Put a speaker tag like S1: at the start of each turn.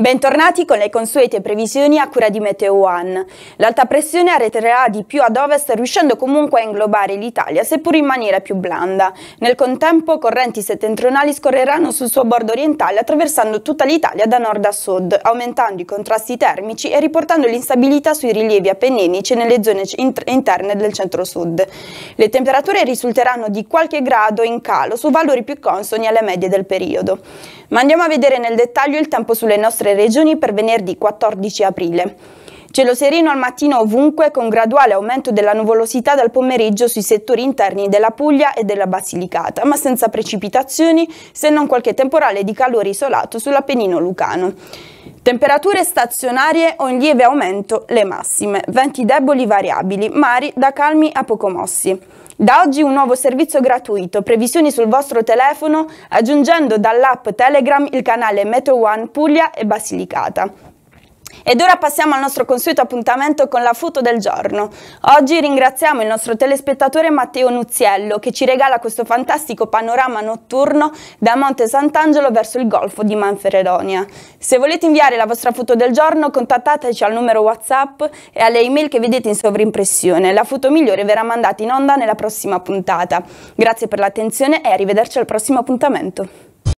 S1: Bentornati con le consuete previsioni a cura di Meteo One. L'alta pressione arretrerà di più ad ovest riuscendo comunque a inglobare l'Italia, seppur in maniera più blanda. Nel contempo correnti settentrionali scorreranno sul suo bordo orientale attraversando tutta l'Italia da nord a sud, aumentando i contrasti termici e riportando l'instabilità sui rilievi appenninici nelle zone interne del centro-sud. Le temperature risulteranno di qualche grado in calo su valori più consoni alle medie del periodo. Ma andiamo a vedere nel dettaglio il tempo sulle nostre altre regioni per venerdì 14 aprile. Cielo sereno al mattino ovunque con graduale aumento della nuvolosità dal pomeriggio sui settori interni della Puglia e della Basilicata, ma senza precipitazioni se non qualche temporale di calore isolato sull'Appennino lucano. Temperature stazionarie o in lieve aumento le massime, venti deboli variabili, mari da calmi a poco mossi. Da oggi un nuovo servizio gratuito, previsioni sul vostro telefono, aggiungendo dall'app Telegram il canale Meteo One Puglia e Basilicata. Ed ora passiamo al nostro consueto appuntamento con la foto del giorno. Oggi ringraziamo il nostro telespettatore Matteo Nuziello che ci regala questo fantastico panorama notturno da Monte Sant'Angelo verso il Golfo di Manfredonia. Se volete inviare la vostra foto del giorno contattateci al numero Whatsapp e alle email che vedete in sovrimpressione. La foto migliore verrà mandata in onda nella prossima puntata. Grazie per l'attenzione e arrivederci al prossimo appuntamento.